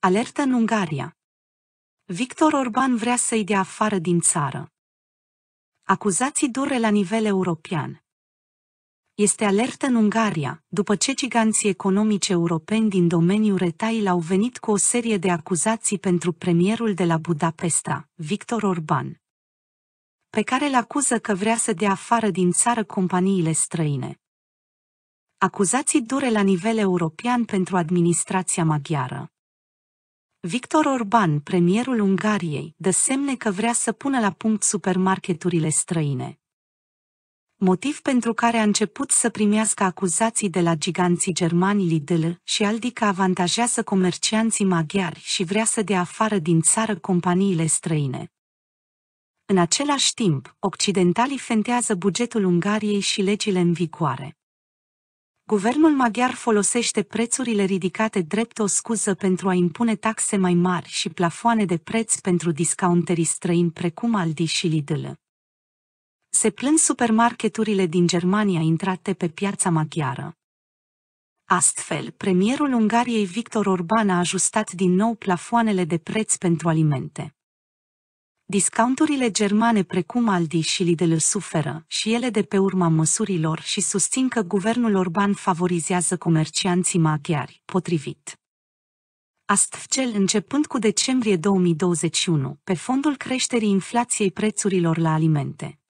Alertă în Ungaria. Victor Orban vrea să-i dea afară din țară. Acuzații dure la nivel european. Este alertă în Ungaria, după ce giganții economici europeni din domeniul retail au venit cu o serie de acuzații pentru premierul de la Budapesta, Victor Orban, pe care îl acuză că vrea să dea afară din țară companiile străine. Acuzații dure la nivel european pentru administrația maghiară. Victor Orban, premierul Ungariei, dă semne că vrea să pună la punct supermarketurile străine. Motiv pentru care a început să primească acuzații de la giganții germani Lidl și Aldi că avantajează comercianții maghiari și vrea să dea afară din țară companiile străine. În același timp, occidentalii fentează bugetul Ungariei și legile în vigoare guvernul maghiar folosește prețurile ridicate drept o scuză pentru a impune taxe mai mari și plafoane de preț pentru discounterii străini precum Aldi și Lidl. Se plâng supermarketurile din Germania intrate pe piața maghiară. Astfel, premierul Ungariei Victor Orban a ajustat din nou plafoanele de preț pentru alimente. Discounturile germane precum Aldi și Lidl suferă și ele de pe urma măsurilor și susțin că guvernul Orban favorizează comercianții maghiari, potrivit. Astfel, începând cu decembrie 2021, pe fondul creșterii inflației prețurilor la alimente.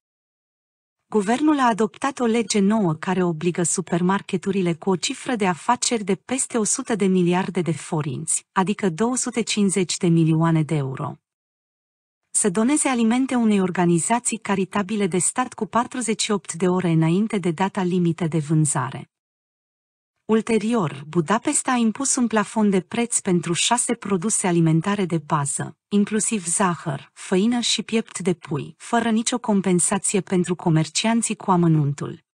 Guvernul a adoptat o lege nouă care obligă supermarketurile cu o cifră de afaceri de peste 100 de miliarde de forinți, adică 250 de milioane de euro, să doneze alimente unei organizații caritabile de stat cu 48 de ore înainte de data limită de vânzare. Ulterior, Budapesta a impus un plafon de preț pentru șase produse alimentare de bază, inclusiv zahăr, făină și piept de pui, fără nicio compensație pentru comercianții cu amănuntul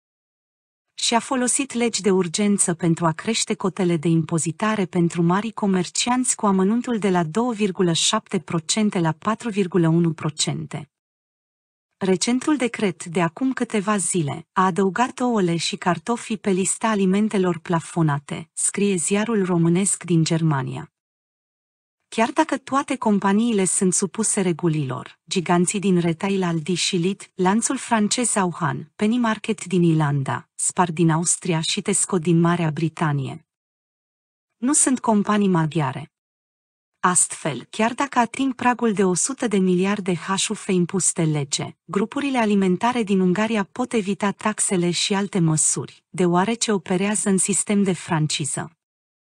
și a folosit legi de urgență pentru a crește cotele de impozitare pentru mari comercianți cu amănuntul de la 2,7% la 4,1%. Recentul decret de acum câteva zile a adăugat ouăle și cartofii pe lista alimentelor plafonate, scrie ziarul românesc din Germania. Chiar dacă toate companiile sunt supuse regulilor, giganții din retail Aldi și Lidl, lanțul francez Auhan, Penny Market din Irlanda, Spar din Austria și Tesco din Marea Britanie. Nu sunt companii maghiare. Astfel, chiar dacă ating pragul de 100 de miliarde impus de lege, grupurile alimentare din Ungaria pot evita taxele și alte măsuri, deoarece operează în sistem de franciză.